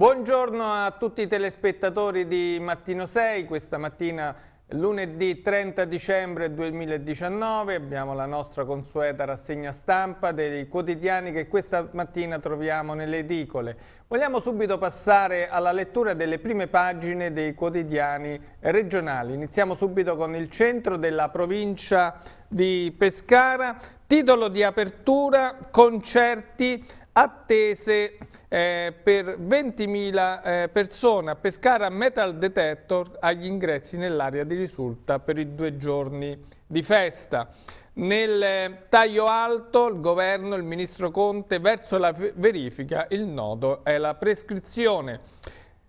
Buongiorno a tutti i telespettatori di Mattino 6, questa mattina lunedì 30 dicembre 2019 abbiamo la nostra consueta rassegna stampa dei quotidiani che questa mattina troviamo nelle edicole. Vogliamo subito passare alla lettura delle prime pagine dei quotidiani regionali. Iniziamo subito con il centro della provincia di Pescara, titolo di apertura, concerti, attese eh, per 20.000 eh, persone a Pescara Metal Detector agli ingressi nell'area di risulta per i due giorni di festa. Nel eh, taglio alto il governo, il ministro Conte, verso la verifica il nodo è la prescrizione.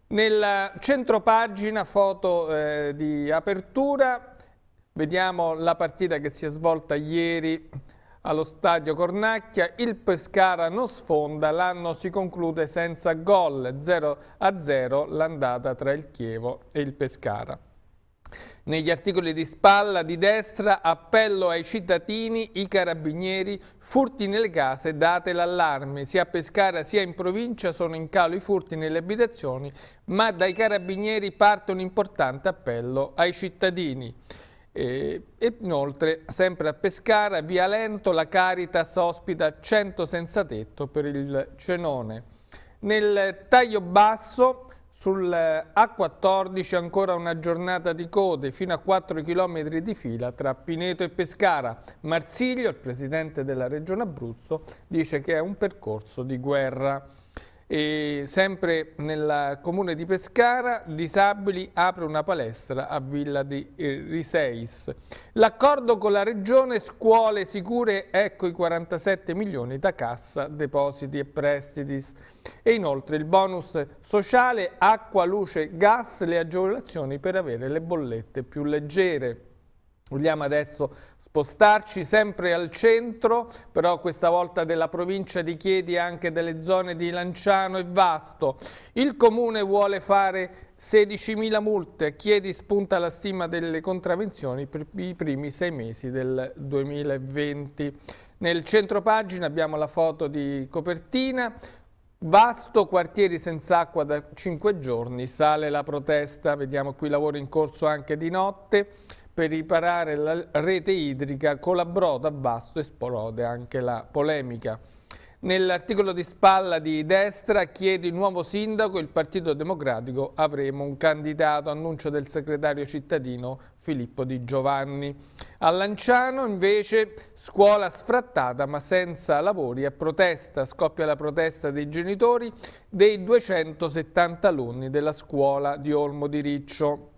Nella eh, centropagina foto eh, di apertura vediamo la partita che si è svolta ieri allo stadio Cornacchia il Pescara non sfonda, l'anno si conclude senza gol, 0-0 l'andata tra il Chievo e il Pescara. Negli articoli di spalla di destra appello ai cittadini, i carabinieri, furti nelle case, date l'allarme. Sia a Pescara sia in provincia sono in calo i furti nelle abitazioni, ma dai carabinieri parte un importante appello ai cittadini. E inoltre, sempre a Pescara, via Lento, la Caritas ospita 100 senza tetto per il cenone. Nel taglio basso, sul eh, A14 ancora una giornata di code, fino a 4 km di fila tra Pineto e Pescara. Marsiglio, il presidente della regione Abruzzo, dice che è un percorso di guerra. E sempre nel comune di Pescara, Disabili apre una palestra a Villa di Riseis. L'accordo con la regione scuole sicure, ecco i 47 milioni da cassa, depositi e prestiti. E inoltre il bonus sociale, acqua, luce, gas, le agevolazioni per avere le bollette più leggere. Vogliamo adesso Spostarci sempre al centro, però questa volta della provincia di Chiedi e anche delle zone di Lanciano e Vasto. Il comune vuole fare 16.000 multe, Chiedi spunta la stima delle contravenzioni per i primi sei mesi del 2020. Nel centro pagina abbiamo la foto di copertina, Vasto quartieri senza acqua da 5 giorni, sale la protesta, vediamo qui lavoro in corso anche di notte per riparare la rete idrica, con collaborò da basso esplode anche la polemica. Nell'articolo di spalla di destra chiede il nuovo sindaco, il Partito Democratico avremo un candidato, annuncio del segretario cittadino Filippo Di Giovanni. A Lanciano invece scuola sfrattata ma senza lavori e protesta, scoppia la protesta dei genitori dei 270 alunni della scuola di Olmo di Riccio.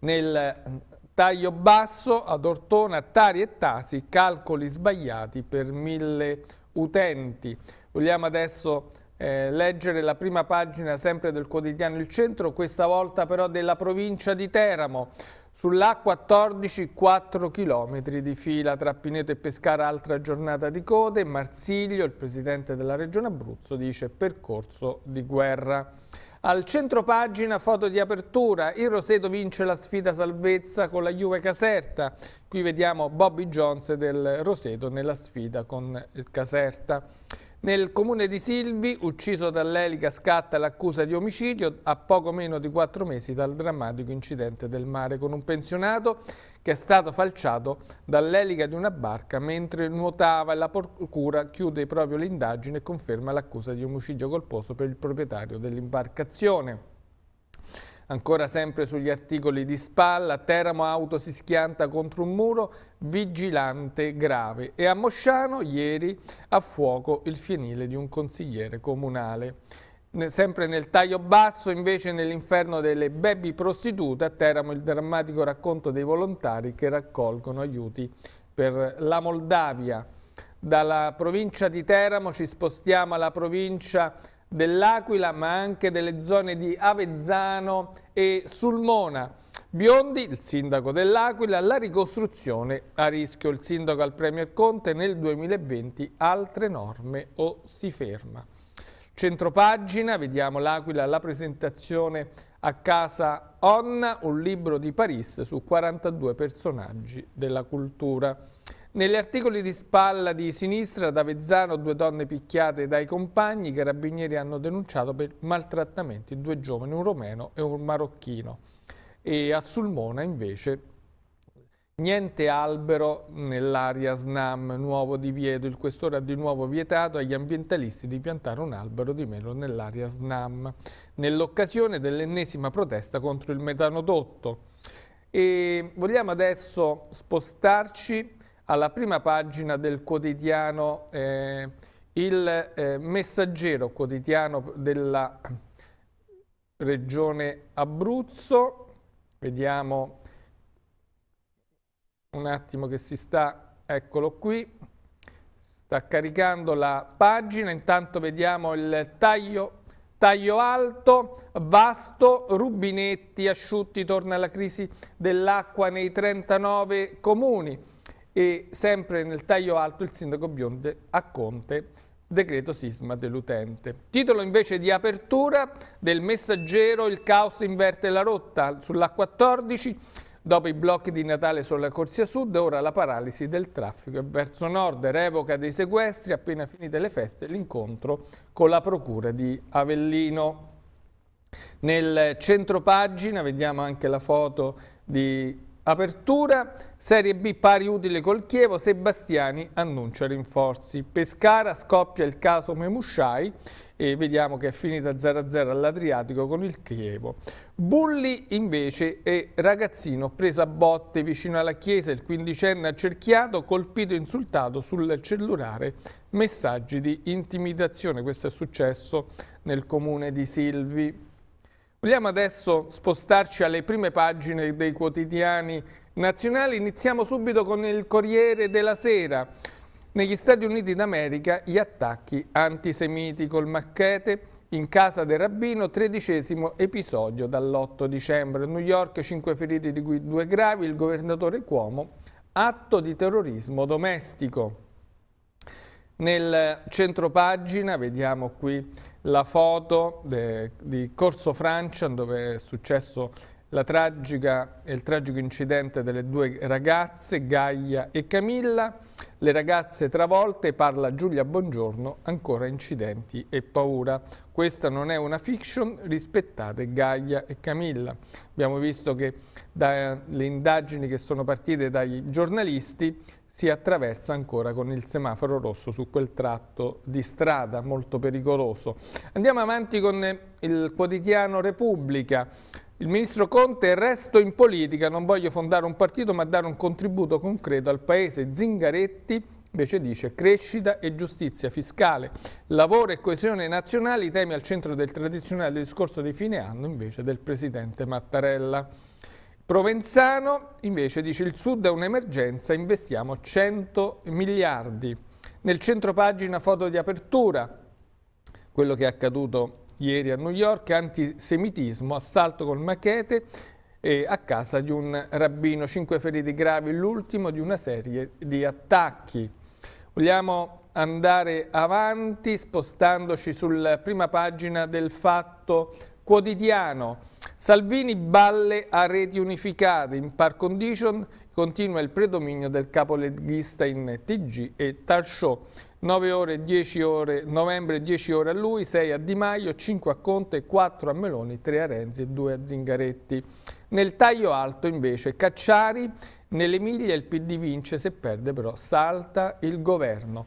Nel Taglio basso ad Ortona, Tari e Tasi, calcoli sbagliati per mille utenti. Vogliamo adesso eh, leggere la prima pagina sempre del quotidiano Il Centro, questa volta però della provincia di Teramo. Sull'A14 4 km di fila tra Pineto e Pescara, altra giornata di code. Marsiglio, il presidente della regione Abruzzo, dice percorso di guerra. Al centro pagina foto di apertura, il Roseto vince la sfida salvezza con la Juve Caserta. Qui vediamo Bobby Jones del Roseto nella sfida con Caserta. Nel comune di Silvi, ucciso dall'elica, scatta l'accusa di omicidio a poco meno di quattro mesi dal drammatico incidente del mare con un pensionato che è stato falciato dall'elica di una barca mentre nuotava e la procura chiude proprio l'indagine e conferma l'accusa di omicidio colposo per il proprietario dell'imbarcazione. Ancora sempre sugli articoli di spalla, Teramo auto si schianta contro un muro, vigilante grave. E a Mosciano ieri a fuoco il fienile di un consigliere comunale. Sempre nel taglio basso, invece nell'inferno delle baby prostitute, a Teramo il drammatico racconto dei volontari che raccolgono aiuti per la Moldavia. Dalla provincia di Teramo ci spostiamo alla provincia di dell'Aquila ma anche delle zone di Avezzano e Sulmona. Biondi, il sindaco dell'Aquila, la ricostruzione a rischio. Il sindaco al Premier Conte nel 2020 altre norme o si ferma. Centropagina, vediamo l'Aquila, la presentazione a casa Onna, un libro di Paris su 42 personaggi della cultura. Negli articoli di spalla di sinistra, ad Avezzano, due donne picchiate dai compagni, i carabinieri hanno denunciato per maltrattamenti due giovani, un romeno e un marocchino. E a Sulmona, invece, niente albero nell'area SNAM, nuovo divieto. Il questore ha di nuovo vietato agli ambientalisti di piantare un albero di meno nell'area SNAM, nell'occasione dell'ennesima protesta contro il metanodotto. E vogliamo adesso spostarci alla prima pagina del quotidiano eh, Il eh, Messaggero, quotidiano della regione Abruzzo. Vediamo un attimo che si sta, eccolo qui, sta caricando la pagina, intanto vediamo il taglio, taglio alto, vasto, rubinetti asciutti, torna la crisi dell'acqua nei 39 comuni e sempre nel taglio alto il sindaco Bionde a Conte decreto sisma dell'utente. Titolo invece di apertura del messaggero Il caos inverte la rotta sulla 14 dopo i blocchi di Natale sulla Corsia Sud ora la paralisi del traffico verso nord revoca dei sequestri appena finite le feste l'incontro con la procura di Avellino. Nel centro pagina vediamo anche la foto di Apertura, Serie B pari utile col Chievo, Sebastiani annuncia rinforzi. Pescara scoppia il caso Memusciai e vediamo che è finita 0-0 all'Adriatico con il Chievo. Bulli invece è ragazzino preso a botte vicino alla chiesa, il quindicenne accerchiato, colpito e insultato sul cellulare, messaggi di intimidazione. Questo è successo nel comune di Silvi. Vogliamo adesso spostarci alle prime pagine dei quotidiani nazionali. Iniziamo subito con il Corriere della Sera. Negli Stati Uniti d'America gli attacchi antisemiti col macchete in casa del rabbino, tredicesimo episodio dall'8 dicembre. New York, cinque feriti di cui due gravi, il governatore Cuomo, atto di terrorismo domestico. Nel centro pagina vediamo qui la foto de, di Corso Francia dove è successo tragica, il tragico incidente delle due ragazze, Gaia e Camilla. Le ragazze travolte, parla Giulia Buongiorno, ancora incidenti e paura. Questa non è una fiction, rispettate Gaia e Camilla. Abbiamo visto che dalle indagini che sono partite dai giornalisti si attraversa ancora con il semaforo rosso su quel tratto di strada molto pericoloso. Andiamo avanti con il quotidiano Repubblica. Il ministro Conte, resto in politica, non voglio fondare un partito ma dare un contributo concreto al paese. Zingaretti invece dice crescita e giustizia fiscale, lavoro e coesione nazionale, i temi al centro del tradizionale discorso di fine anno invece del presidente Mattarella. Provenzano invece dice il Sud è un'emergenza, investiamo 100 miliardi. Nel centro pagina foto di apertura, quello che è accaduto ieri a New York, antisemitismo, assalto con machete eh, a casa di un rabbino, cinque feriti gravi, l'ultimo di una serie di attacchi. Vogliamo andare avanti spostandoci sulla prima pagina del fatto Quotidiano. Salvini balle a reti unificate, in par condition continua il predominio del capoleghista in TG e tal show. 9 ore, 10 ore, novembre 10 ore a lui, 6 a Di Maio, 5 a Conte, 4 a Meloni, 3 a Renzi e 2 a Zingaretti. Nel taglio alto invece Cacciari, nell'Emilia il PD vince, se perde però salta il governo.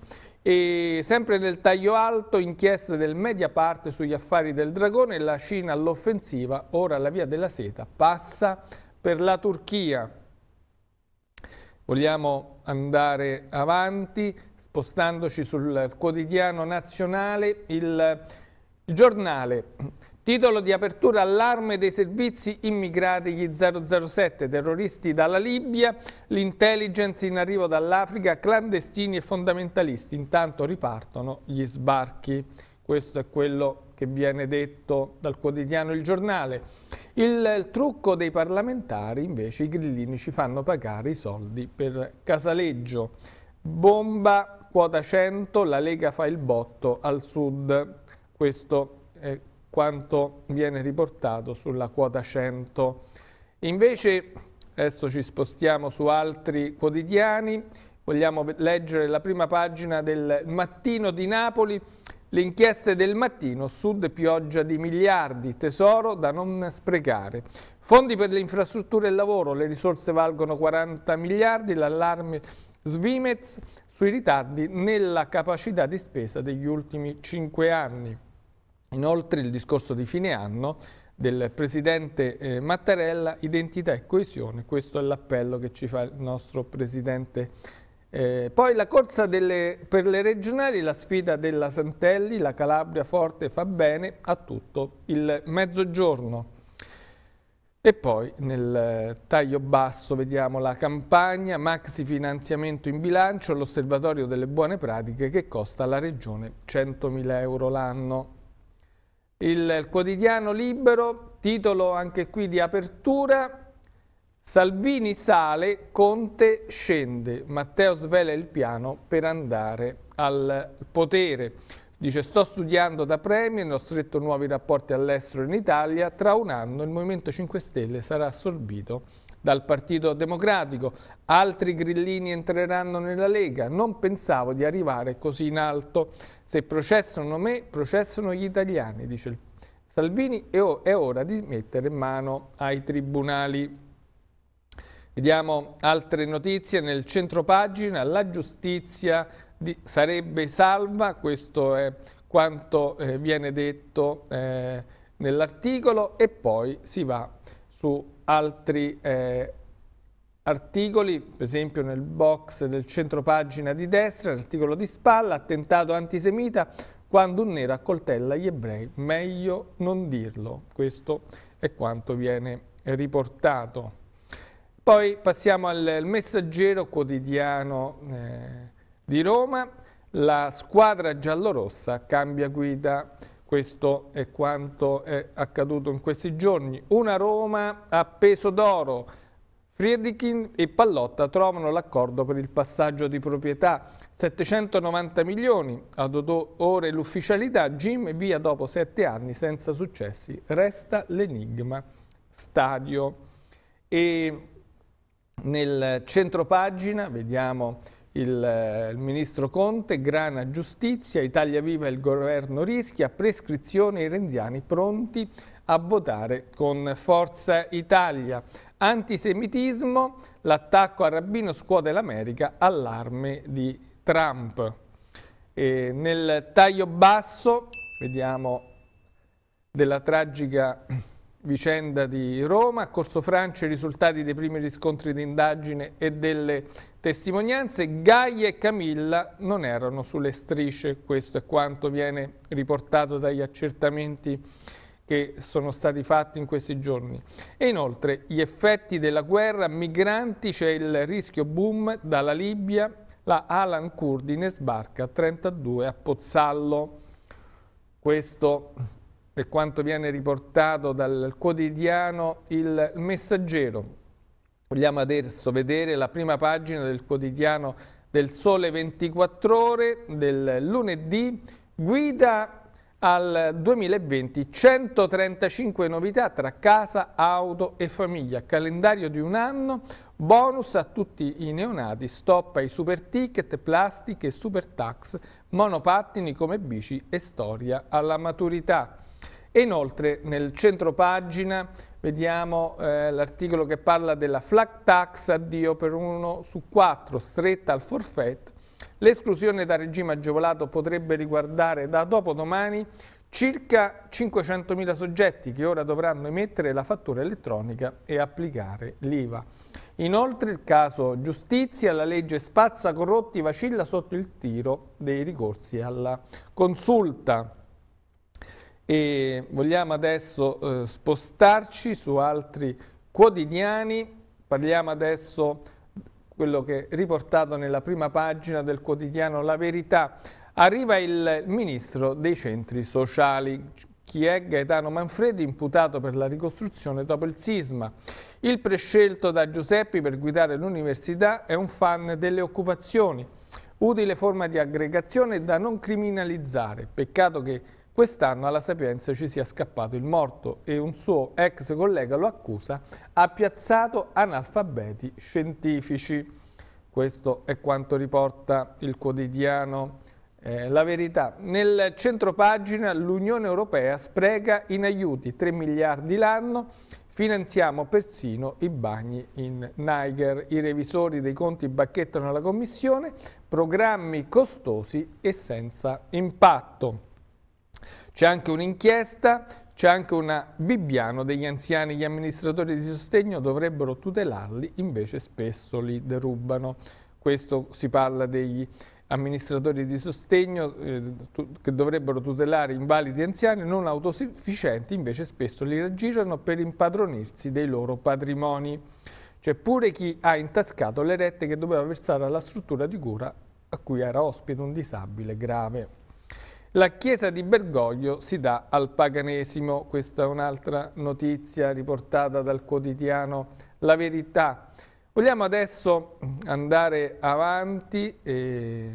E sempre nel taglio alto, inchieste del Mediapart sugli affari del Dragone, la Cina all'offensiva, ora la via della seta passa per la Turchia. Vogliamo andare avanti, spostandoci sul quotidiano nazionale, il giornale Titolo di apertura allarme dei servizi immigrati gli 007, terroristi dalla Libia, l'intelligence in arrivo dall'Africa, clandestini e fondamentalisti. Intanto ripartono gli sbarchi. Questo è quello che viene detto dal quotidiano Il Giornale. Il, il trucco dei parlamentari, invece, i grillini ci fanno pagare i soldi per casaleggio. Bomba, quota 100, la Lega fa il botto al sud. Questo è quanto viene riportato sulla quota 100. Invece, adesso ci spostiamo su altri quotidiani, vogliamo leggere la prima pagina del Mattino di Napoli, le inchieste del mattino, sud pioggia di miliardi, tesoro da non sprecare. Fondi per le infrastrutture e il lavoro, le risorse valgono 40 miliardi, l'allarme Svimez sui ritardi nella capacità di spesa degli ultimi 5 anni. Inoltre il discorso di fine anno del Presidente eh, Mattarella, identità e coesione, questo è l'appello che ci fa il nostro Presidente eh, poi la corsa delle, per le regionali, la sfida della Santelli, la Calabria forte fa bene a tutto il mezzogiorno. E poi nel eh, taglio basso vediamo la campagna, maxi finanziamento in bilancio, l'osservatorio delle buone pratiche che costa alla regione 100.000 euro l'anno. Il quotidiano libero, titolo anche qui di apertura, Salvini sale, Conte scende. Matteo svela il piano per andare al potere. Dice sto studiando da premier, ho stretto nuovi rapporti all'estero in Italia, tra un anno il Movimento 5 Stelle sarà assorbito dal Partito Democratico, altri grillini entreranno nella Lega, non pensavo di arrivare così in alto. Se processano me, processano gli italiani, dice il Salvini, e è ora di mettere mano ai tribunali. Vediamo altre notizie nel centro pagina, la giustizia di, sarebbe salva, questo è quanto eh, viene detto eh, nell'articolo e poi si va su altri eh, articoli, per esempio nel box del centro pagina di destra, l'articolo di spalla, attentato antisemita, quando un nero accoltella gli ebrei, meglio non dirlo. Questo è quanto viene riportato. Poi passiamo al messaggero quotidiano eh, di Roma, la squadra giallorossa cambia guida questo è quanto è accaduto in questi giorni. Una Roma a peso d'oro. Friedrichin e Pallotta trovano l'accordo per il passaggio di proprietà. 790 milioni, ad ore l'ufficialità, Jim via dopo sette anni senza successi. Resta l'enigma stadio. E nel centro pagina vediamo il, eh, il, ministro Conte, grana giustizia, Italia Viva e il governo rischia, prescrizione i renziani pronti a votare con Forza Italia. Antisemitismo, l'attacco a Rabbino scuote l'America, allarme di Trump. E nel taglio basso, vediamo della tragica vicenda di Roma, Corso Francia i risultati dei primi riscontri di indagine e delle testimonianze, Gaia e Camilla non erano sulle strisce, questo è quanto viene riportato dagli accertamenti che sono stati fatti in questi giorni. E inoltre gli effetti della guerra migranti, c'è il rischio boom dalla Libia, la Alan Kurdine sbarca 32 a Pozzallo. Questo per quanto viene riportato dal quotidiano Il Messaggero. Vogliamo adesso vedere la prima pagina del quotidiano del Sole 24 Ore del lunedì, guida al 2020 135 novità tra casa, auto e famiglia, calendario di un anno, bonus a tutti i neonati, stop ai super ticket, plastiche, super tax, monopattini come bici e storia alla maturità. E inoltre nel centro pagina vediamo eh, l'articolo che parla della flat tax addio per uno su quattro stretta al forfait. L'esclusione da regime agevolato potrebbe riguardare da dopodomani circa 500.000 soggetti che ora dovranno emettere la fattura elettronica e applicare l'IVA. Inoltre il caso giustizia, la legge spazza corrotti vacilla sotto il tiro dei ricorsi alla consulta e vogliamo adesso eh, spostarci su altri quotidiani, parliamo adesso di quello che è riportato nella prima pagina del quotidiano La Verità, arriva il ministro dei centri sociali, chi è Gaetano Manfredi, imputato per la ricostruzione dopo il sisma. Il prescelto da Giuseppi per guidare l'università è un fan delle occupazioni, utile forma di aggregazione da non criminalizzare, peccato che Quest'anno alla Sapienza ci sia scappato il morto e un suo ex collega lo accusa, ha piazzato analfabeti scientifici. Questo è quanto riporta il quotidiano eh, La Verità. Nel centro pagina l'Unione Europea spreca in aiuti 3 miliardi l'anno, finanziamo persino i bagni in Niger. I revisori dei conti bacchettano la Commissione, programmi costosi e senza impatto. C'è anche un'inchiesta, c'è anche una Bibbiano degli anziani, gli amministratori di sostegno dovrebbero tutelarli, invece spesso li derubano. Questo si parla degli amministratori di sostegno eh, che dovrebbero tutelare invalidi anziani non autosufficienti, invece spesso li raggirano per impadronirsi dei loro patrimoni. C'è pure chi ha intascato le rette che doveva versare alla struttura di cura a cui era ospite un disabile grave. La chiesa di Bergoglio si dà al paganesimo, questa è un'altra notizia riportata dal quotidiano La Verità. Vogliamo adesso andare avanti eh,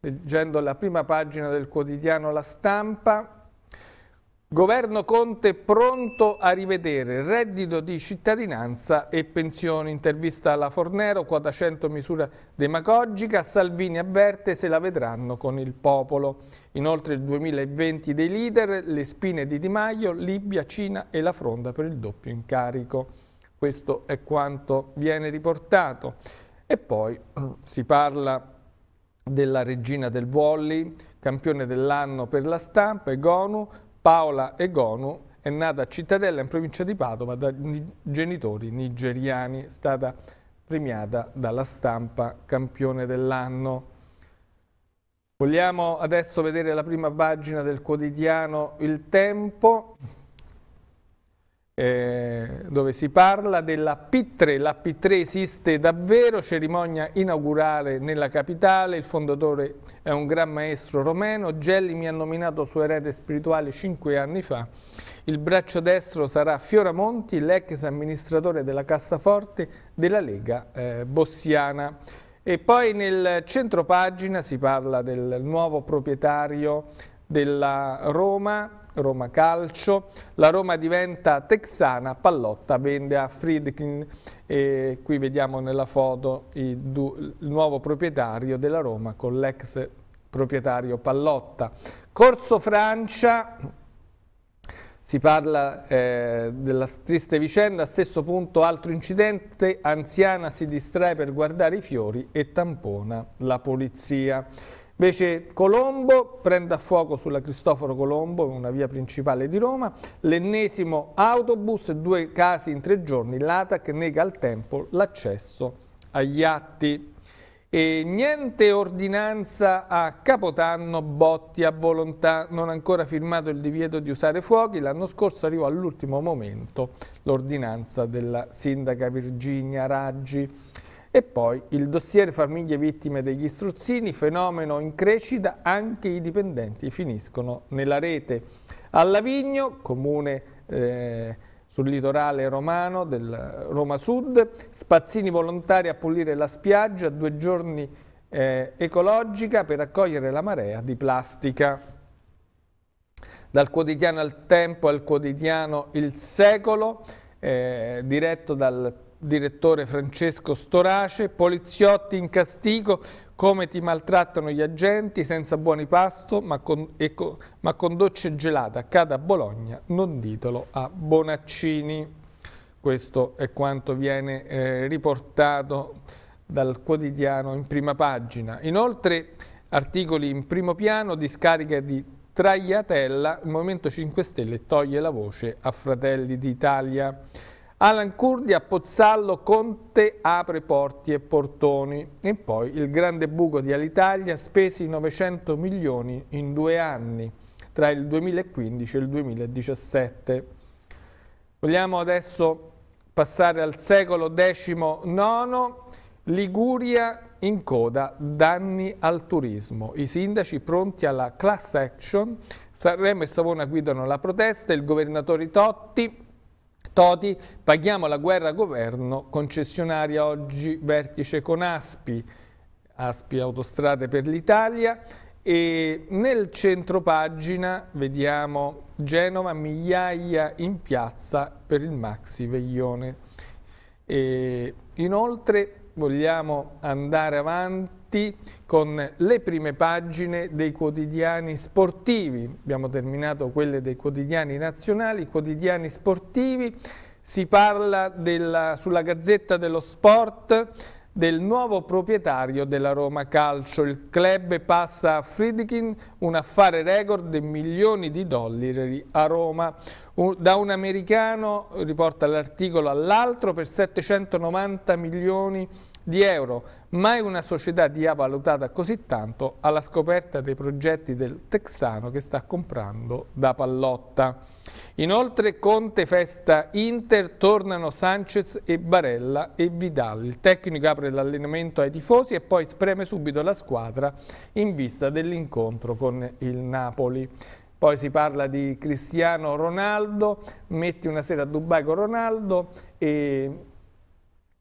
leggendo la prima pagina del quotidiano La Stampa Governo Conte pronto a rivedere reddito di cittadinanza e pensioni. Intervista alla Fornero, quota 100 misura demagogica, Salvini avverte se la vedranno con il popolo. Inoltre il 2020 dei leader, le spine di Di Maio, Libia, Cina e la fronda per il doppio incarico. Questo è quanto viene riportato. E poi mm, si parla della regina del volley, campione dell'anno per la stampa, e GONU, Paola Egonu è nata a Cittadella in provincia di Padova da genitori nigeriani, è stata premiata dalla stampa campione dell'anno. Vogliamo adesso vedere la prima pagina del quotidiano Il Tempo eh, dove si parla della P3, la P3 esiste davvero, cerimonia inaugurale nella capitale, il fondatore è un gran maestro romeno, Gelli mi ha nominato suo erede spirituale cinque anni fa, il braccio destro sarà Fioramonti, l'ex amministratore della cassaforte della Lega eh, Bossiana. E poi nel centro pagina si parla del nuovo proprietario della Roma, Roma Calcio, la Roma diventa texana, Pallotta vende a Friedkin e qui vediamo nella foto il, il nuovo proprietario della Roma con l'ex proprietario Pallotta. Corso Francia, si parla eh, della triste vicenda, stesso punto, altro incidente, anziana si distrae per guardare i fiori e tampona la polizia. Invece Colombo prende a fuoco sulla Cristoforo Colombo, una via principale di Roma, l'ennesimo autobus, due casi in tre giorni, l'ATAC nega al tempo l'accesso agli atti. E niente ordinanza a Capotanno, botti a volontà, non ancora firmato il divieto di usare fuochi, l'anno scorso arrivò all'ultimo momento l'ordinanza della sindaca Virginia Raggi. E poi il dossier famiglie vittime degli struzzini, fenomeno in crescita, anche i dipendenti finiscono nella rete. A Lavigno, comune eh, sul litorale romano del Roma Sud, spazzini volontari a pulire la spiaggia, due giorni eh, ecologica per accogliere la marea di plastica. Dal quotidiano al tempo al quotidiano Il Secolo, eh, diretto dal direttore Francesco Storace, poliziotti in castigo, come ti maltrattano gli agenti, senza buoni pasto, ma con, ecco, ma con docce gelate, accade a Bologna, non ditelo a Bonaccini. Questo è quanto viene eh, riportato dal quotidiano in prima pagina. Inoltre articoli in primo piano, discarica di Traiatella, il Movimento 5 Stelle toglie la voce a Fratelli d'Italia. Alan Curdi a Pozzallo, Conte apre porti e portoni. E poi il grande buco di Alitalia, spesi 900 milioni in due anni, tra il 2015 e il 2017. Vogliamo adesso passare al secolo XIX, Liguria in coda, danni al turismo. I sindaci pronti alla class action, Sanremo e Savona guidano la protesta, il governatore Totti Toti, paghiamo la guerra governo, concessionaria oggi vertice con Aspi, Aspi Autostrade per l'Italia e nel centro pagina vediamo Genova migliaia in piazza per il Maxi Veglione. E inoltre vogliamo andare avanti con le prime pagine dei quotidiani sportivi. Abbiamo terminato quelle dei quotidiani nazionali, i quotidiani sportivi. Si parla della, sulla Gazzetta dello Sport del nuovo proprietario della Roma Calcio. Il club passa a Friedkin un affare record di milioni di dollari a Roma. Da un americano, riporta l'articolo all'altro, per 790 milioni di di euro. Mai una società di A valutata così tanto alla scoperta dei progetti del Texano che sta comprando da Pallotta. Inoltre Conte festa Inter, tornano Sanchez e Barella e Vidal. Il tecnico apre l'allenamento ai tifosi e poi spreme subito la squadra in vista dell'incontro con il Napoli. Poi si parla di Cristiano Ronaldo, metti una sera a Dubai con Ronaldo e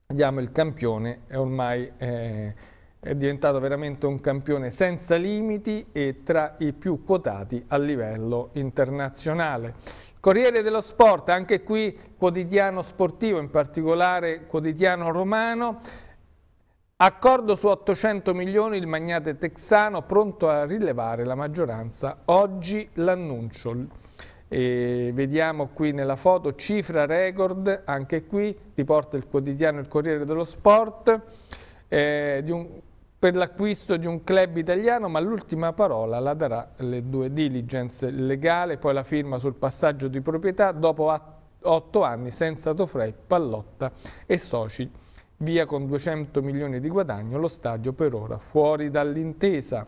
Vediamo il campione, è ormai eh, è diventato veramente un campione senza limiti e tra i più quotati a livello internazionale. Corriere dello Sport, anche qui quotidiano sportivo, in particolare quotidiano romano, Accordo su 800 milioni, il magnate texano pronto a rilevare la maggioranza. Oggi l'annuncio. E vediamo qui nella foto cifra record, anche qui, riporta il quotidiano Il Corriere dello Sport, eh, un, per l'acquisto di un club italiano, ma l'ultima parola la darà le due diligence legale, poi la firma sul passaggio di proprietà, dopo otto anni senza Dofrei, Pallotta e soci. Via con 200 milioni di guadagno, lo stadio per ora fuori dall'intesa.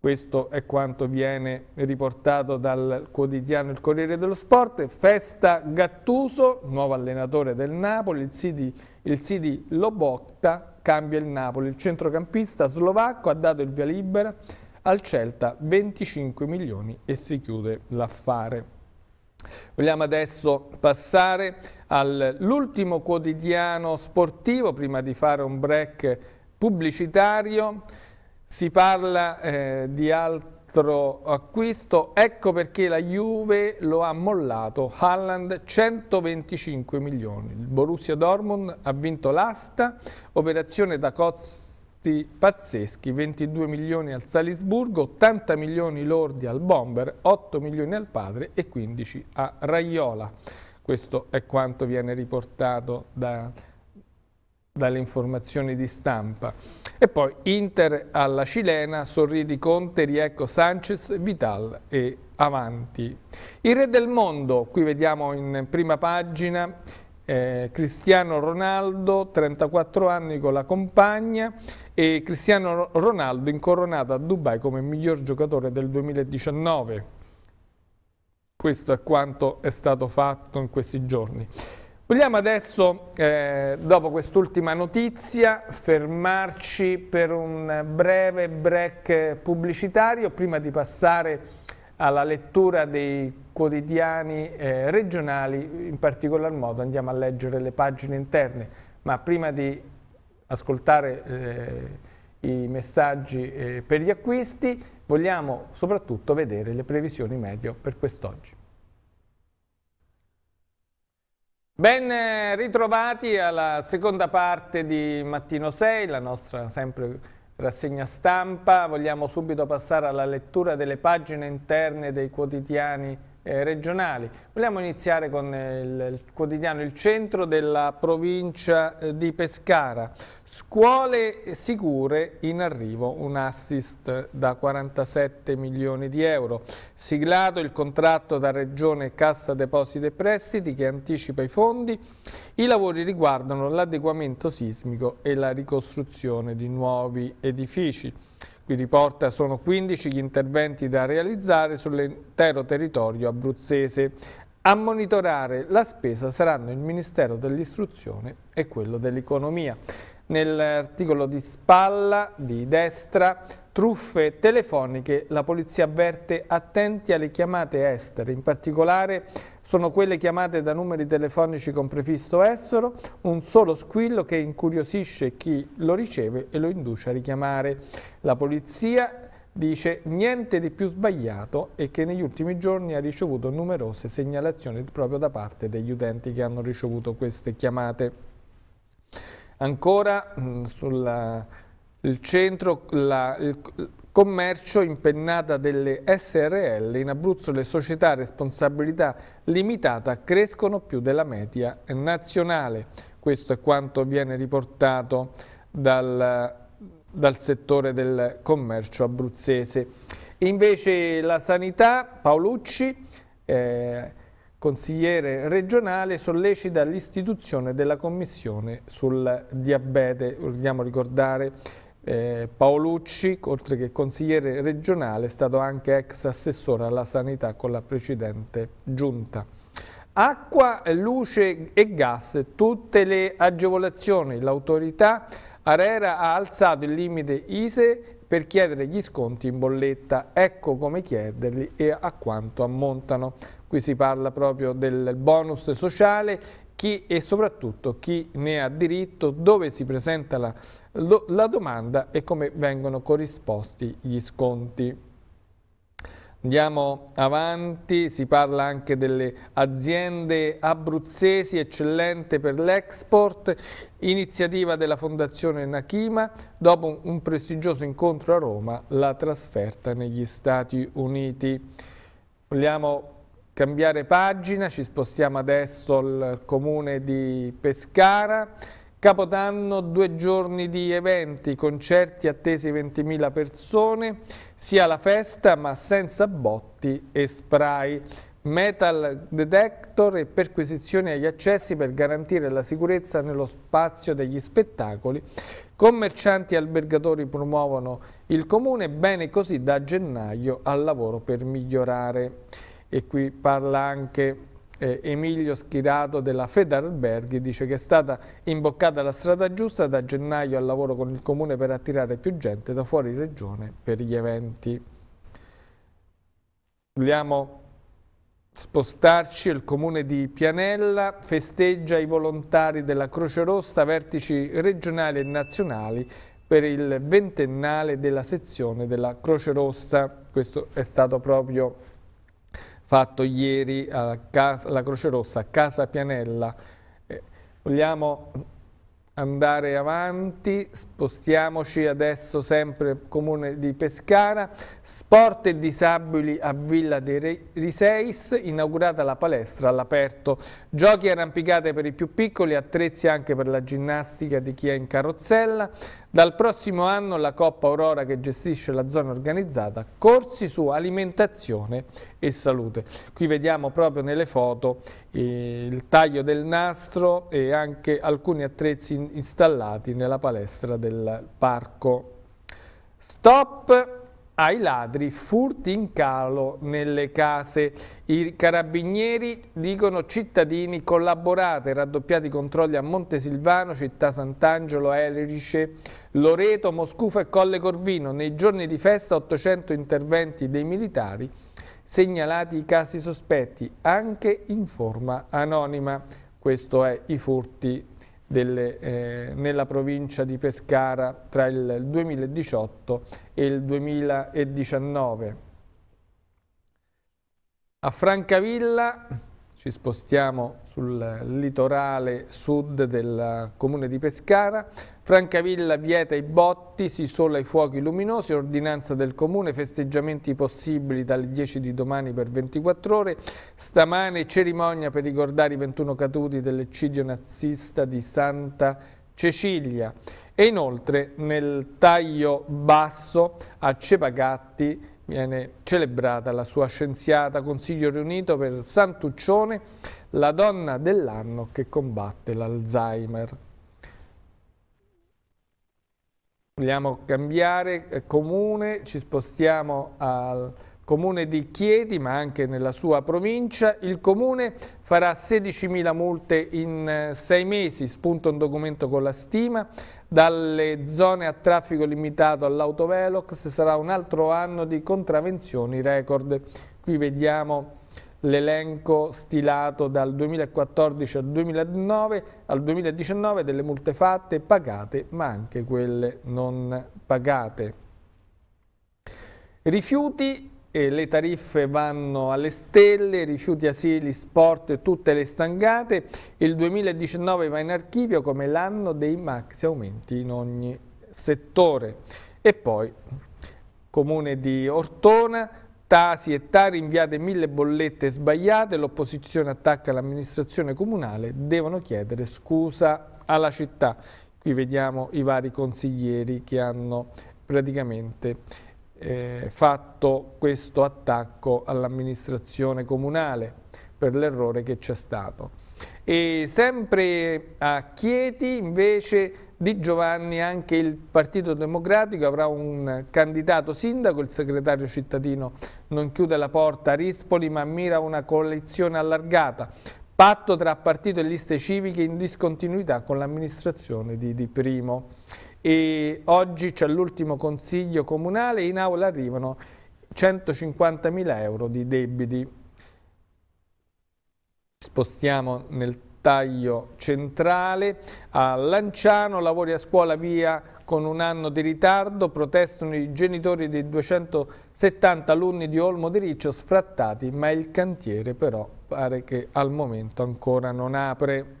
Questo è quanto viene riportato dal quotidiano Il Corriere dello Sport. Festa Gattuso, nuovo allenatore del Napoli, il City, il Sidi Lobotta cambia il Napoli. Il centrocampista slovacco ha dato il via libera al Celta 25 milioni e si chiude l'affare. Vogliamo adesso passare all'ultimo quotidiano sportivo prima di fare un break pubblicitario. Si parla eh, di altro acquisto, ecco perché la Juve lo ha mollato, Haaland 125 milioni. Il Borussia Dortmund ha vinto l'asta, operazione da costi pazzeschi, 22 milioni al Salisburgo, 80 milioni lordi al Bomber, 8 milioni al padre e 15 a Raiola. Questo è quanto viene riportato da, dalle informazioni di stampa. E poi Inter alla Cilena, sorridi Conte, Riecco Sanchez, Vital e Avanti. Il re del mondo, qui vediamo in prima pagina, eh, Cristiano Ronaldo, 34 anni con la compagna e Cristiano Ronaldo incoronato a Dubai come miglior giocatore del 2019. Questo è quanto è stato fatto in questi giorni. Vogliamo adesso, eh, dopo quest'ultima notizia, fermarci per un breve break pubblicitario prima di passare alla lettura dei quotidiani eh, regionali, in particolar modo andiamo a leggere le pagine interne, ma prima di ascoltare eh, i messaggi eh, per gli acquisti vogliamo soprattutto vedere le previsioni medio per quest'oggi. Ben eh, ritrovati alla seconda parte di Mattino 6, la nostra sempre rassegna stampa. Vogliamo subito passare alla lettura delle pagine interne dei quotidiani eh, regionali. Vogliamo iniziare con eh, il, il, quotidiano Il Centro della provincia eh, di Pescara. Scuole sicure in arrivo, un assist da 47 milioni di euro. Siglato il contratto da Regione Cassa Depositi e Prestiti che anticipa i fondi. I lavori riguardano l'adeguamento sismico e la ricostruzione di nuovi edifici. Vi riporta sono 15 gli interventi da realizzare sull'intero territorio abruzzese. A monitorare la spesa saranno il Ministero dell'Istruzione e quello dell'Economia. Nell'articolo di spalla, di destra, truffe telefoniche, la polizia avverte attenti alle chiamate estere, in particolare sono quelle chiamate da numeri telefonici con prefisso estero, un solo squillo che incuriosisce chi lo riceve e lo induce a richiamare. La polizia dice niente di più sbagliato e che negli ultimi giorni ha ricevuto numerose segnalazioni proprio da parte degli utenti che hanno ricevuto queste chiamate. Ancora mm, sulla il centro, la, il commercio impennata delle SRL, in Abruzzo le società a responsabilità limitata crescono più della media nazionale. Questo è quanto viene riportato dal, dal settore del commercio abruzzese. Invece la sanità, Paolucci, eh, consigliere regionale, sollecita l'istituzione della commissione sul diabete. Vogliamo ricordare eh, Paolucci, oltre che consigliere regionale, è stato anche ex assessore alla sanità con la precedente giunta. Acqua, luce e gas, tutte le agevolazioni. L'autorità Arera ha alzato il limite ISE per chiedere gli sconti in bolletta. Ecco come chiederli e a quanto ammontano. Qui si parla proprio del bonus sociale chi e soprattutto chi ne ha diritto, dove si presenta la, la domanda e come vengono corrisposti gli sconti. Andiamo avanti, si parla anche delle aziende abruzzesi, eccellente per l'export, iniziativa della Fondazione Nakima, dopo un prestigioso incontro a Roma, la trasferta negli Stati Uniti. Vogliamo cambiare pagina, ci spostiamo adesso al comune di Pescara. Capodanno, due giorni di eventi, concerti attesi 20.000 persone, sia la festa ma senza botti e spray. Metal detector e perquisizioni agli accessi per garantire la sicurezza nello spazio degli spettacoli. Commercianti e albergatori promuovono il comune, bene così da gennaio al lavoro per migliorare e qui parla anche eh, Emilio Schirato della Federalberghi, dice che è stata imboccata la strada giusta da gennaio al lavoro con il comune per attirare più gente da fuori regione per gli eventi. Vogliamo Spostarci, il comune di Pianella festeggia i volontari della Croce Rossa, vertici regionali e nazionali per il ventennale della sezione della Croce Rossa. Questo è stato proprio fatto ieri alla Croce Rossa, a Casa Pianella. Eh, vogliamo andare avanti, spostiamoci adesso sempre al comune di Pescara, sport e disabili a Villa dei Riseis, inaugurata la palestra all'aperto, giochi arrampicate per i più piccoli, attrezzi anche per la ginnastica di chi è in carrozzella, dal prossimo anno la Coppa Aurora che gestisce la zona organizzata corsi su alimentazione e salute. Qui vediamo proprio nelle foto eh, il taglio del nastro e anche alcuni attrezzi installati nella palestra del parco. Stop ai ladri furti in calo nelle case. I carabinieri dicono cittadini collaborate, raddoppiati i controlli a Montesilvano, Città Sant'Angelo, Erice, Loreto, Moscufo e Colle Corvino. Nei giorni di festa 800 interventi dei militari segnalati i casi sospetti anche in forma anonima. Questo è i furti delle, eh, nella provincia di Pescara tra il 2018 e il 2019. A Francavilla ci spostiamo sul litorale sud del comune di Pescara. Francavilla vieta i botti, si sola i fuochi luminosi, ordinanza del comune, festeggiamenti possibili dalle 10 di domani per 24 ore. Stamane cerimonia per ricordare i 21 caduti dell'eccidio nazista di Santa Cecilia. E inoltre nel taglio basso a Cepagatti viene celebrata la sua scienziata consiglio riunito per Santuccione, la donna dell'anno che combatte l'Alzheimer. Vogliamo cambiare comune, ci spostiamo al comune di Chieti, ma anche nella sua provincia. Il comune farà 16.000 multe in eh, sei mesi, spunta un documento con la stima. Dalle zone a traffico limitato all'autovelox sarà un altro anno di contravenzioni record. Qui vediamo l'elenco stilato dal 2014 al 2009, al 2019 delle multe fatte, pagate, ma anche quelle non pagate. Rifiuti e le tariffe vanno alle stelle, rifiuti, asili, sport, e tutte le stangate. Il 2019 va in archivio come l'anno dei maxi aumenti in ogni settore. E poi, comune di Ortona, Tasi e Tari inviate mille bollette sbagliate, l'opposizione attacca l'amministrazione comunale, devono chiedere scusa alla città. Qui vediamo i vari consiglieri che hanno praticamente eh, fatto questo attacco all'amministrazione comunale per l'errore che c'è stato. E sempre a Chieti invece di Giovanni anche il Partito Democratico avrà un candidato sindaco, il segretario cittadino non chiude la porta a Rispoli ma mira una coalizione allargata, patto tra partito e liste civiche in discontinuità con l'amministrazione di Di Primo e oggi c'è l'ultimo consiglio comunale, in aula arrivano 150.000 euro di debiti. Spostiamo nel taglio centrale. A Lanciano, lavori a scuola via con un anno di ritardo, protestano i genitori dei 270 alunni di Olmo di Riccio sfrattati, ma il cantiere però pare che al momento ancora non apre.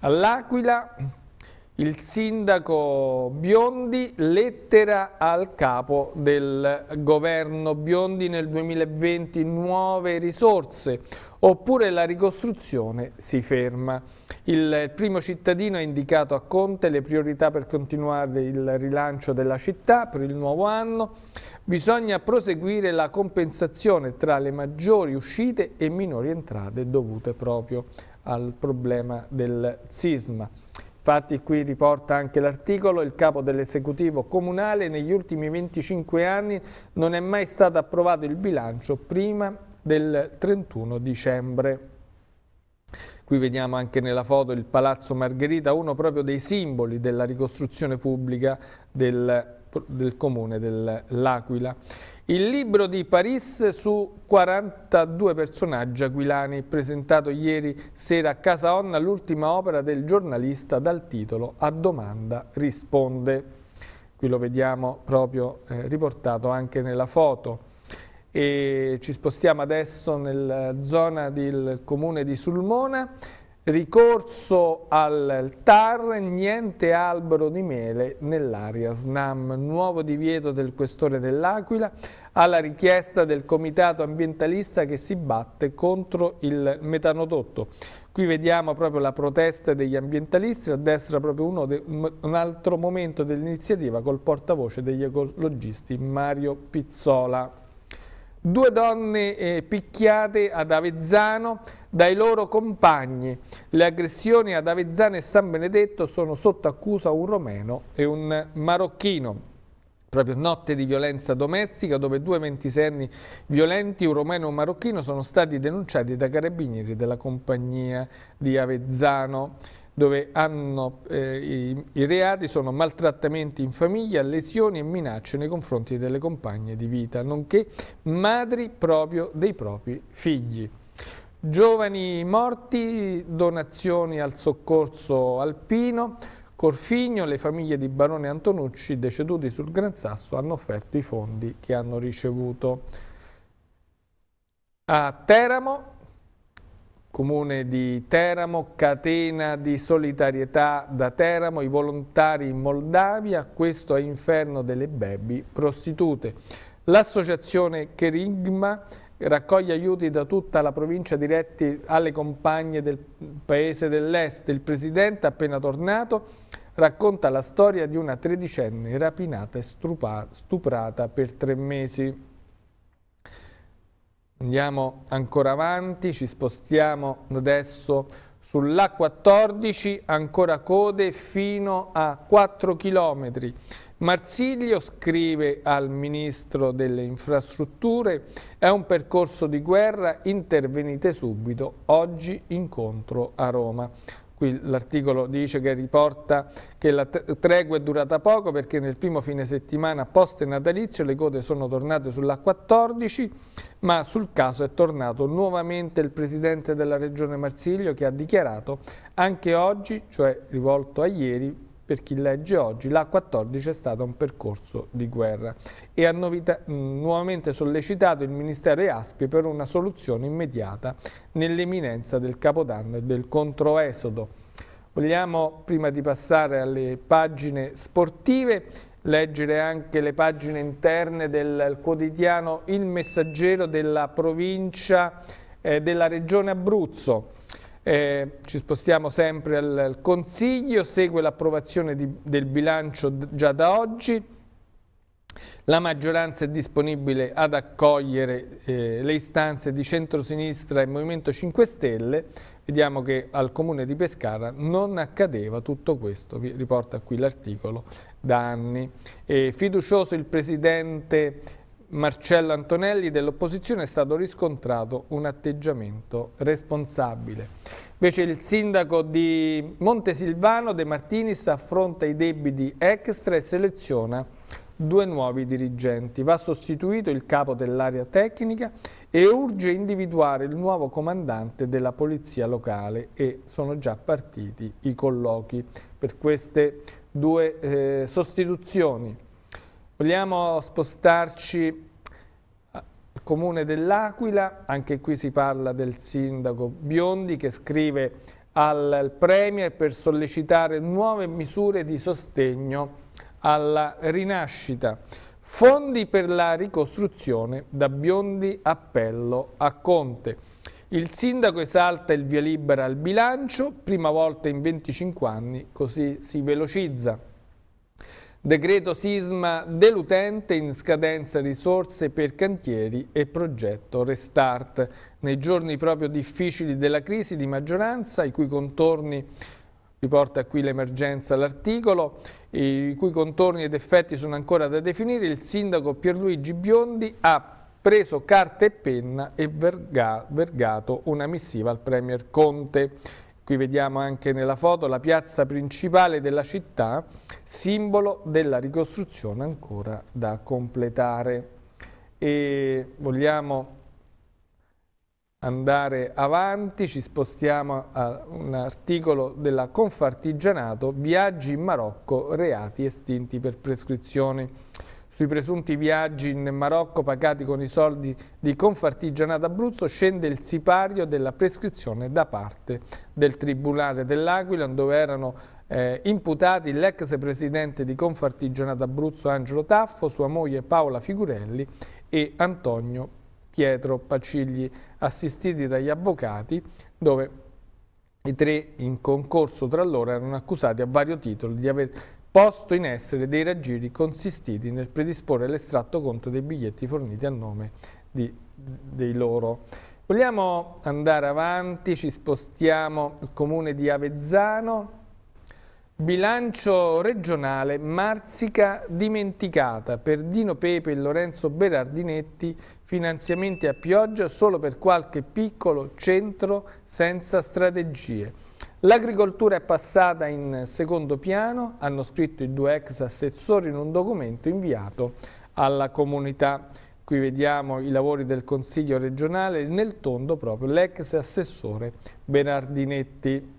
All'Aquila il sindaco Biondi, lettera al capo del governo Biondi nel 2020, nuove risorse, oppure la ricostruzione si ferma. Il primo cittadino ha indicato a Conte le priorità per continuare il rilancio della città per il nuovo anno. Bisogna proseguire la compensazione tra le maggiori uscite e minori entrate dovute proprio al problema del sisma. Infatti qui riporta anche l'articolo, il capo dell'esecutivo comunale negli ultimi 25 anni non è mai stato approvato il bilancio prima del 31 dicembre. Qui vediamo anche nella foto il Palazzo Margherita, uno proprio dei simboli della ricostruzione pubblica del del comune dell'Aquila. Il libro di Paris su 42 personaggi aquilani, presentato ieri sera a Casa Onna, l'ultima opera del giornalista dal titolo A domanda risponde. Qui lo vediamo proprio eh, riportato anche nella foto. E ci spostiamo adesso nella zona del comune di Sulmona Ricorso al TAR, niente albero di mele nell'area SNAM. Nuovo divieto del questore dell'Aquila alla richiesta del comitato ambientalista che si batte contro il metanodotto. Qui vediamo proprio la protesta degli ambientalisti, a destra proprio uno de, un altro momento dell'iniziativa col portavoce degli ecologisti Mario Pizzola due donne eh, picchiate ad Avezzano dai loro compagni. Le aggressioni ad Avezzano e San Benedetto sono sotto accusa un romeno e un marocchino. Proprio notte di violenza domestica dove due ventisenne violenti, un romeno e un marocchino, sono stati denunciati da carabinieri della compagnia di Avezzano dove hanno, eh, i, i, reati sono maltrattamenti in famiglia, lesioni e minacce nei confronti delle compagne di vita, nonché madri proprio dei propri figli. Giovani morti, donazioni al soccorso alpino, Corfigno, le famiglie di Barone Antonucci deceduti sul Gran Sasso hanno offerto i fondi che hanno ricevuto. A Teramo Comune di Teramo, catena di solidarietà da Teramo, i volontari in Moldavia, questo è inferno delle baby prostitute. L'associazione Kerigma raccoglie aiuti da tutta la provincia diretti alle compagne del paese dell'est. Il presidente, appena tornato, racconta la storia di una tredicenne rapinata e stuprata per tre mesi. Andiamo ancora avanti, ci spostiamo adesso sull'A14, ancora code fino a 4 km. Marsiglio scrive al Ministro delle Infrastrutture è un percorso di guerra, intervenite subito, oggi incontro a Roma. Qui l'articolo dice che riporta che la tregua è durata poco perché nel primo fine settimana post natalizio le code sono tornate sulla 14, ma sul caso è tornato nuovamente il presidente della regione Marsiglio che ha dichiarato anche oggi, cioè rivolto a ieri, per chi legge oggi, l'A14 è stato un percorso di guerra e hanno mm, nuovamente sollecitato il Ministero e Aspi per una soluzione immediata nell'eminenza del Capodanno e del controesodo. Vogliamo, prima di passare alle pagine sportive, leggere anche le pagine interne del quotidiano Il Messaggero della provincia eh, della regione Abruzzo. Eh, ci spostiamo sempre al, al Consiglio, segue l'approvazione del bilancio già da oggi. La maggioranza è disponibile ad accogliere eh, le istanze di centrosinistra e Movimento 5 Stelle. Vediamo che al Comune di Pescara non accadeva tutto questo, vi riporta qui l'articolo da anni. Eh, fiducioso il Presidente Marcello Antonelli dell'opposizione è stato riscontrato un atteggiamento responsabile. Invece il sindaco di Montesilvano De Martinis affronta i debiti extra e seleziona due nuovi dirigenti. Va sostituito il capo dell'area tecnica e urge individuare il nuovo comandante della polizia locale e sono già partiti i colloqui per queste due eh, sostituzioni. Vogliamo spostarci al comune dell'Aquila, anche qui si parla del sindaco Biondi che scrive al Premier per sollecitare nuove misure di sostegno alla rinascita. Fondi per la ricostruzione da Biondi appello a Conte. Il sindaco esalta il via libera al bilancio, prima volta in 25 anni, così si velocizza. Decreto sisma dell'utente in scadenza risorse per cantieri e progetto Restart. Nei giorni proprio difficili della crisi di maggioranza, i cui contorni riporta qui l'emergenza l'articolo, i cui contorni ed effetti sono ancora da definire, il sindaco Pierluigi Biondi ha preso carta e penna e vergato una missiva al Premier Conte qui vediamo anche nella foto la piazza principale della città, simbolo della ricostruzione ancora da completare. E vogliamo andare avanti, ci spostiamo a un articolo della Confartigianato, viaggi in Marocco, reati estinti per prescrizione sui presunti viaggi in Marocco pagati con i soldi di Confartigianato Abruzzo scende il sipario della prescrizione da parte del Tribunale dell'Aquila dove erano eh, imputati l'ex presidente di Confartigianato Abruzzo Angelo Taffo, sua moglie Paola Figurelli e Antonio Pietro Pacigli assistiti dagli avvocati dove i tre in concorso tra loro erano accusati a vario titolo di aver posto in essere dei raggiri consistiti nel predisporre l'estratto conto dei biglietti forniti a nome di, dei loro. Vogliamo andare avanti, ci spostiamo al comune di Avezzano, bilancio regionale Marzica dimenticata per Dino Pepe e Lorenzo Berardinetti, finanziamenti a pioggia solo per qualche piccolo centro senza strategie. L'agricoltura è passata in secondo piano, hanno scritto i due ex assessori in un documento inviato alla comunità. Qui vediamo i lavori del Consiglio regionale, nel tondo proprio l'ex assessore Bernardinetti.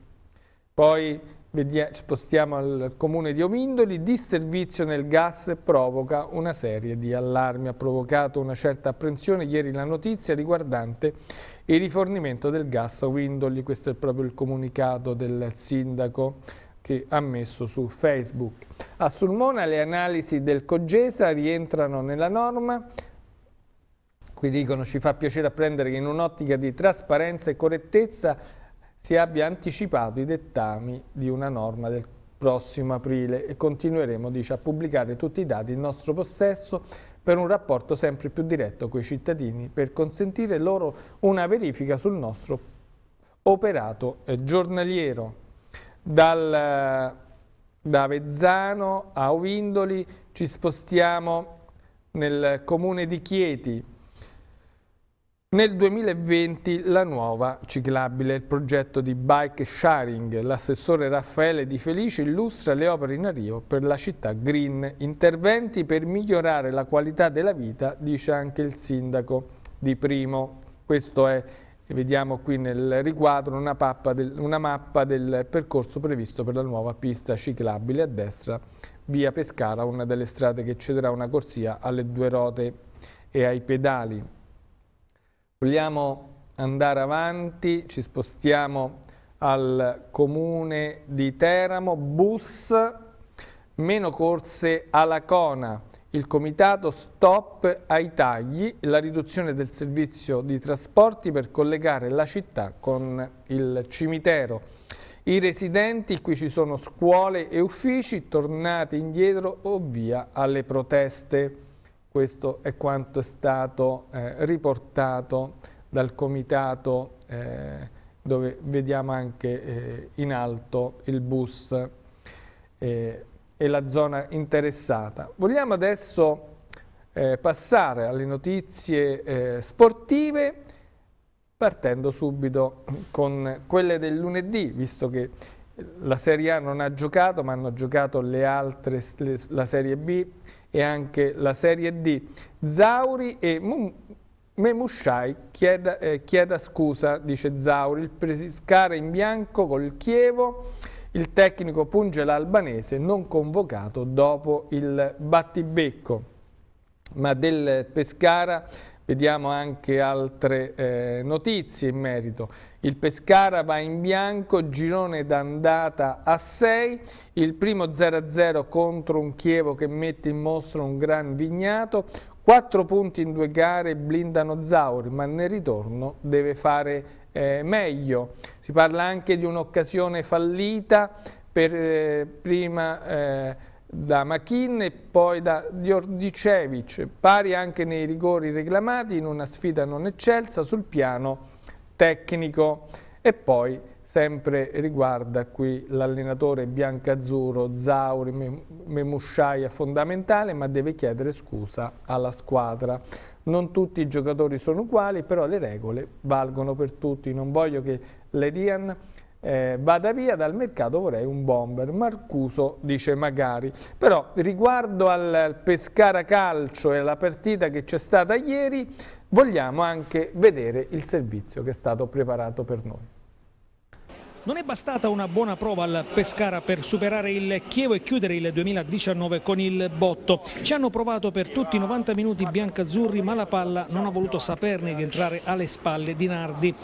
Poi eh, spostiamo al comune di Omindoli, disservizio nel gas provoca una serie di allarmi, ha provocato una certa apprensione ieri la notizia riguardante il rifornimento del gas a Omindoli, questo è proprio il comunicato del sindaco che ha messo su Facebook. A Sulmona le analisi del Cogesa rientrano nella norma, qui dicono ci fa piacere apprendere che in un'ottica di trasparenza e correttezza si abbia anticipato i dettami di una norma del prossimo aprile e continueremo dice, a pubblicare tutti i dati in nostro possesso per un rapporto sempre più diretto con i cittadini per consentire loro una verifica sul nostro operato eh, giornaliero. Dal, eh, da Avezzano a Ovindoli ci spostiamo nel comune di Chieti nel 2020 la nuova ciclabile, il progetto di bike sharing. L'assessore Raffaele Di Felice illustra le opere in arrivo per la città green. Interventi per migliorare la qualità della vita, dice anche il sindaco di Primo. Questo è, vediamo qui nel riquadro, una, del, una mappa del percorso previsto per la nuova pista ciclabile a destra, via Pescara, una delle strade che cederà una corsia alle due rote e ai pedali. Vogliamo andare avanti, ci spostiamo al comune di Teramo, bus, meno corse alla Cona, il comitato stop ai tagli, la riduzione del servizio di trasporti per collegare la città con il cimitero. I residenti, qui ci sono scuole e uffici, tornate indietro o via alle proteste. Questo è quanto è stato eh, riportato dal comitato eh, dove vediamo anche eh, in alto il bus eh, e la zona interessata. Vogliamo adesso eh, passare alle notizie eh, sportive partendo subito con quelle del lunedì, visto che la Serie A non ha giocato ma hanno giocato le altre, le, la Serie B, e anche la Serie D. Zauri e Mum Memushai chieda, eh, chieda, scusa, dice Zauri, il Pescara in bianco col Chievo, il tecnico punge l'albanese non convocato dopo il battibecco. Ma del Pescara Vediamo anche altre eh, notizie in merito. Il Pescara va in bianco, girone d'andata a 6, il primo 0-0 contro un Chievo che mette in mostro un gran vignato, 4 punti in due gare blindano Zauri, ma nel ritorno deve fare eh, meglio. Si parla anche di un'occasione fallita per eh, prima eh, da Machin e poi da Djordicevic, pari anche nei rigori reclamati in una sfida non eccelsa sul piano tecnico. E poi sempre riguarda qui l'allenatore biancazzurro Zauri, Mem Memusciaia fondamentale, ma deve chiedere scusa alla squadra. Non tutti i giocatori sono uguali, però le regole valgono per tutti. Non voglio che Ledian eh, vada via dal mercato vorrei un bomber. Marcuso dice magari. Però riguardo al Pescara Calcio e alla partita che c'è stata ieri, vogliamo anche vedere il servizio che è stato preparato per noi. Non è bastata una buona prova al Pescara per superare il Chievo e chiudere il 2019 con il botto. Ci hanno provato per tutti i 90 minuti biancazzurri ma la palla non ha voluto saperne di entrare alle spalle di Nardi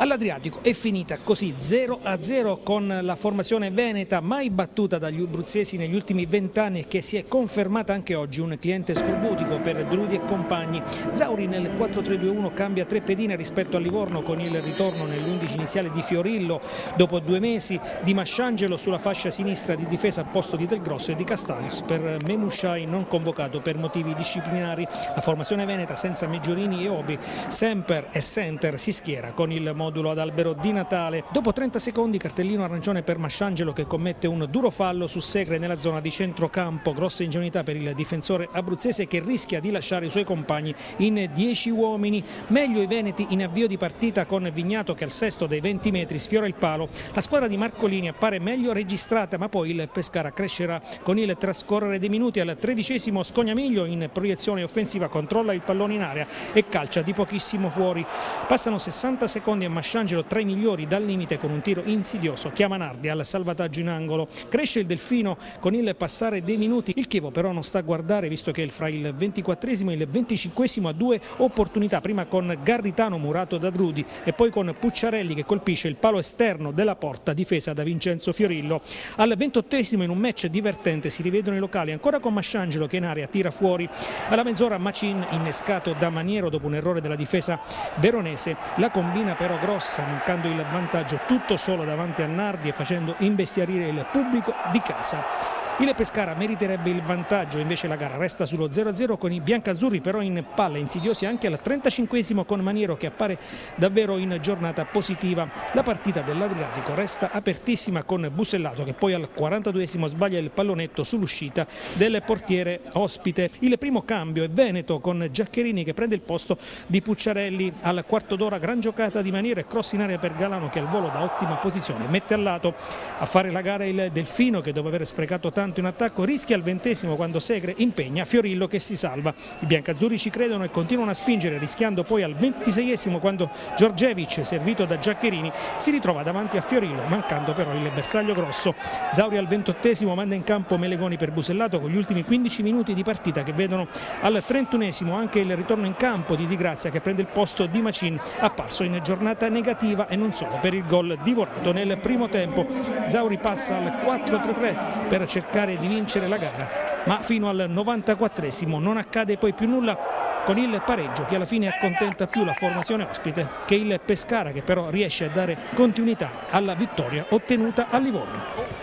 all'Adriatico. È finita così 0-0 a con la formazione veneta mai battuta dagli abruzzesi negli ultimi vent'anni e che si è confermata anche oggi un cliente scorbutico per Drudi e compagni. Zauri nel 4-3-2-1 cambia tre pedine rispetto a Livorno con il ritorno nell'11 iniziale di Fiorillo dopo due mesi, di Masciangelo sulla fascia sinistra di difesa al posto di Del Grosso e di Castanos per Memusciai non convocato per motivi disciplinari. La formazione veneta senza Meggiorini e Obi, Semper e Center si schiera con il modo modulo ad Albero di Natale. Dopo 30 secondi cartellino arancione per Masciangelo che commette un duro fallo su Segre nella zona di centrocampo. Grossa ingenuità per il difensore abruzzese che rischia di lasciare i suoi compagni in 10 uomini. Meglio i Veneti in avvio di partita con Vignato che al sesto dei 20 metri sfiora il palo. La squadra di Marcolini appare meglio registrata ma poi il Pescara crescerà con il trascorrere dei minuti al tredicesimo Scognamiglio in proiezione offensiva controlla il pallone in area e calcia di pochissimo fuori. Passano 60 secondi e Masciangelo tra i migliori dal limite con un tiro insidioso chiama Nardi al salvataggio in angolo. Cresce il Delfino con il passare dei minuti, il Chievo però non sta a guardare visto che fra il 24 e il 25 ha due opportunità, prima con Garritano murato da Drudi e poi con Pucciarelli che colpisce il palo esterno della porta difesa da Vincenzo Fiorillo. Al 28 in un match divertente si rivedono i locali ancora con Masciangelo che in area tira fuori. Alla mezz'ora Macin innescato da Maniero dopo un errore della difesa veronese, la combina però grossa mancando il vantaggio tutto solo davanti a Nardi e facendo imbestiarire il pubblico di casa. Il Pescara meriterebbe il vantaggio, invece la gara resta sullo 0-0 con i biancazzurri però in palla, insidiosi anche al 35 con Maniero che appare davvero in giornata positiva. La partita dell'Adriatico resta apertissima con Bussellato che poi al 42 sbaglia il pallonetto sull'uscita del portiere ospite. Il primo cambio è Veneto con Giaccherini che prende il posto di Pucciarelli al quarto d'ora, gran giocata di Maniero e cross in aria per Galano che al volo da ottima posizione mette a lato a fare la gara il Delfino che dopo aver sprecato tanto tanto in attacco rischia al ventesimo quando Segre impegna Fiorillo che si salva. I biancazzurri ci credono e continuano a spingere rischiando poi al ventiseiesimo quando Giorgevic servito da Giaccherini si ritrova davanti a Fiorillo mancando però il bersaglio grosso. Zauri al ventottesimo manda in campo Melegoni per Busellato con gli ultimi 15 minuti di partita che vedono al trentunesimo anche il ritorno in campo di Di Grazia che prende il posto di Macin apparso in giornata negativa e non solo per il gol divorato nel primo tempo. Zauri passa al 4-3-3 per cercare cercare di vincere la gara, ma fino al 94 non accade poi più nulla con il pareggio che alla fine accontenta più la formazione ospite che il Pescara che però riesce a dare continuità alla vittoria ottenuta a Livorno.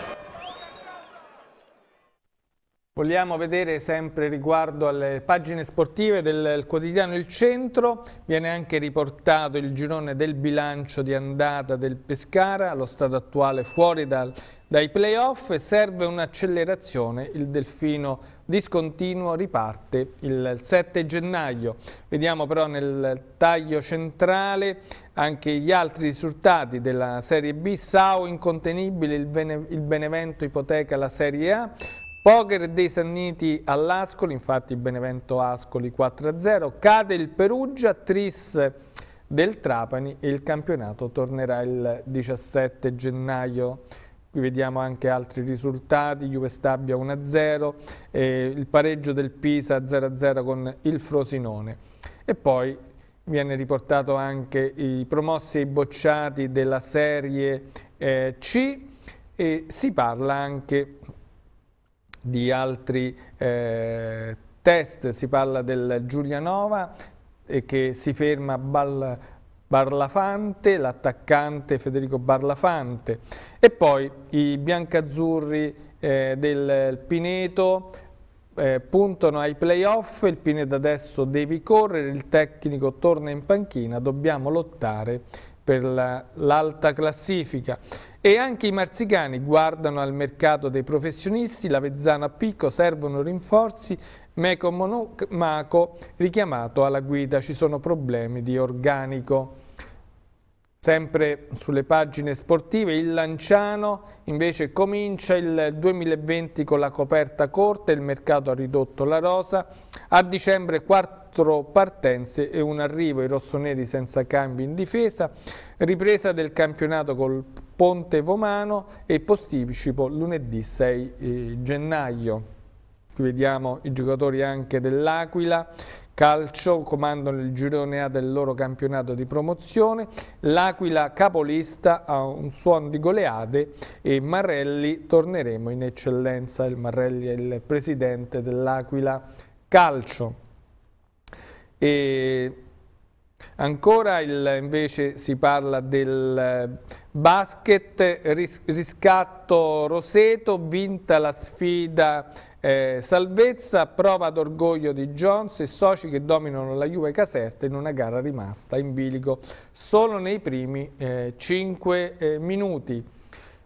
Vogliamo vedere sempre riguardo alle pagine sportive del quotidiano Il Centro, viene anche riportato il girone del bilancio di andata del Pescara, allo stato attuale fuori dal, dai playoff, serve un'accelerazione, il Delfino discontinuo riparte il 7 gennaio. Vediamo però nel taglio centrale anche gli altri risultati della Serie B, Sao incontenibile, il Benevento ipoteca la Serie A, Poker dei Sanniti all'Ascoli, infatti Benevento Ascoli 4-0, cade il Perugia, Tris del Trapani e il campionato tornerà il 17 gennaio. Qui vediamo anche altri risultati, Juve Stabia 1-0, eh, il pareggio del Pisa 0-0 con il Frosinone. E poi viene riportato anche i promossi e i bocciati della Serie eh, C e si parla anche di altri eh, test, si parla del Giulianova eh, che si ferma Bal Barlafante, l'attaccante Federico Barlafante e poi i biancazzurri eh, del Pineto eh, puntano ai playoff, il Pineto adesso devi correre, il tecnico torna in panchina, dobbiamo lottare per l'alta la, classifica. E anche i marzicani guardano al mercato dei professionisti, la Vezzana a picco, servono rinforzi, Meco Monomaco richiamato alla guida, ci sono problemi di organico. Sempre sulle pagine sportive, il Lanciano invece comincia il 2020 con la coperta corta, il mercato ha ridotto la rosa, a dicembre quarto quattro partenze e un arrivo, i rossoneri senza cambi in difesa, ripresa del campionato col Ponte Vomano e posticipo lunedì 6 eh, gennaio. Qui vediamo i giocatori anche dell'Aquila Calcio comandano il girone A del loro campionato di promozione, l'Aquila capolista ha un suono di goleade e Marelli torneremo in eccellenza, il Marelli è il presidente dell'Aquila Calcio. E ancora il, invece si parla del eh, basket, ris riscatto Roseto, vinta la sfida eh, salvezza, prova d'orgoglio di Jones e soci che dominano la Juve Caserta in una gara rimasta in bilico solo nei primi eh, 5 eh, minuti.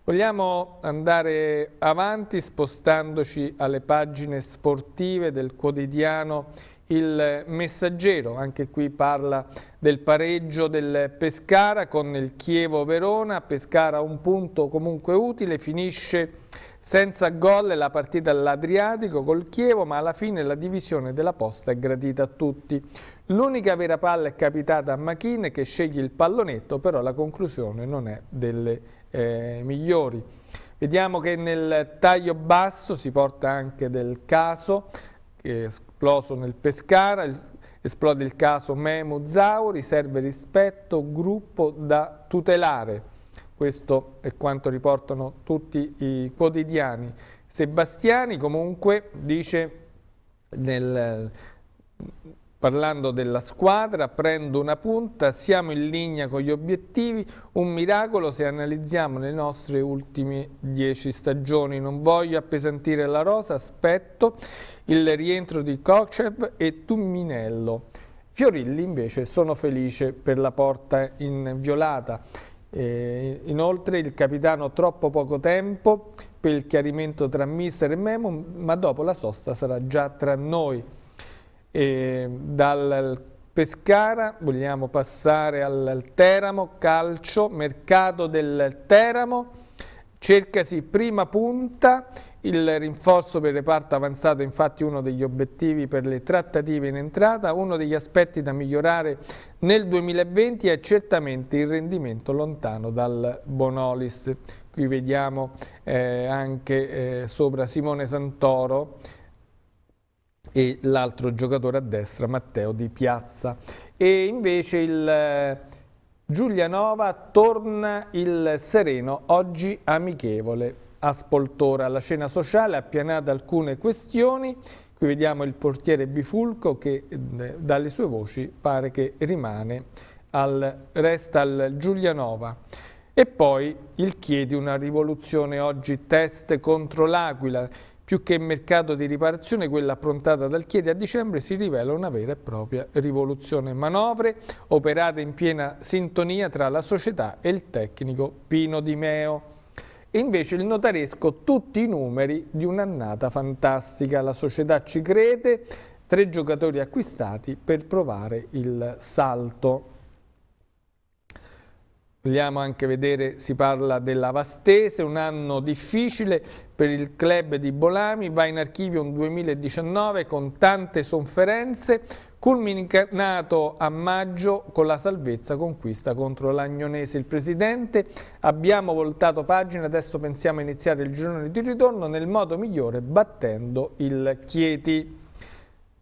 Vogliamo andare avanti spostandoci alle pagine sportive del quotidiano il messaggero, anche qui parla del pareggio del Pescara con il Chievo-Verona, Pescara un punto comunque utile, finisce senza gol la partita all'Adriatico col Chievo, ma alla fine la divisione della posta è gradita a tutti. L'unica vera palla è capitata a Machin che sceglie il pallonetto, però la conclusione non è delle eh, migliori. Vediamo che nel taglio basso si porta anche del caso, è esploso nel Pescara, esplode il caso Memo Zauri, serve rispetto, gruppo da tutelare. Questo è quanto riportano tutti i quotidiani. Sebastiani comunque dice nel, parlando della squadra, prendo una punta, siamo in linea con gli obiettivi, un miracolo se analizziamo le nostre ultime dieci stagioni, non voglio appesantire la rosa, aspetto il rientro di Kocev e Tumminello. Fiorilli invece sono felice per la porta inviolata, eh, inoltre il capitano troppo poco tempo per il chiarimento tra mister e Memo, ma dopo la sosta sarà già tra noi. E ehm, dal Pescara vogliamo passare al Teramo, calcio, mercato del Teramo, cercasi prima punta, il rinforzo per il reparto avanzato è infatti uno degli obiettivi per le trattative in entrata, uno degli aspetti da migliorare nel 2020 è certamente il rendimento lontano dal Bonolis. Qui vediamo eh, anche eh, sopra Simone Santoro, e l'altro giocatore a destra Matteo Di Piazza. E invece il eh, Giulianova torna il Sereno, oggi amichevole a Spoltora. La scena sociale ha pianato alcune questioni. Qui vediamo il portiere Bifulco che eh, dalle sue voci pare che rimane al, resta al Giulianova. E poi il Chiedi una rivoluzione oggi, test contro l'Aquila più che mercato di riparazione, quella approntata dal Chiedi a dicembre si rivela una vera e propria rivoluzione. Manovre operate in piena sintonia tra la società e il tecnico Pino Di Meo. E invece il notaresco tutti i numeri di un'annata fantastica. La società ci crede, tre giocatori acquistati per provare il salto. Vogliamo anche vedere, si parla della Vastese, un anno difficile per il club di Bolami, va in archivio un 2019 con tante sofferenze, culminato a maggio con la salvezza conquista contro l'Agnonese. Il presidente, abbiamo voltato pagina, adesso pensiamo a iniziare il giorno di ritorno nel modo migliore battendo il Chieti.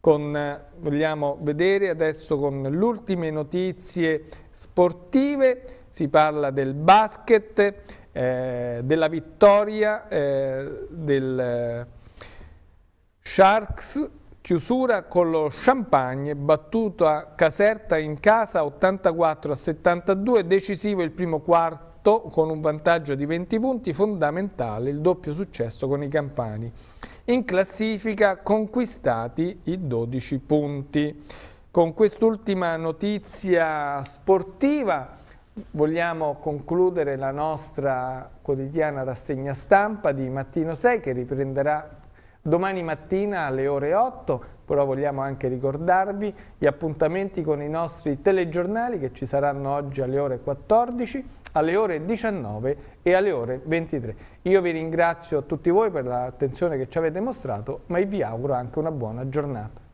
Con, vogliamo vedere adesso con le ultime notizie sportive si parla del basket, eh, della vittoria eh, del eh, Sharks, chiusura con lo champagne, battuto a Caserta in casa 84 a 72, decisivo il primo quarto con un vantaggio di 20 punti, fondamentale il doppio successo con i campani. In classifica conquistati i 12 punti. Con quest'ultima notizia sportiva Vogliamo concludere la nostra quotidiana rassegna stampa di Mattino 6 che riprenderà domani mattina alle ore 8, però vogliamo anche ricordarvi gli appuntamenti con i nostri telegiornali che ci saranno oggi alle ore 14, alle ore 19 e alle ore 23. Io vi ringrazio a tutti voi per l'attenzione che ci avete mostrato, ma vi auguro anche una buona giornata.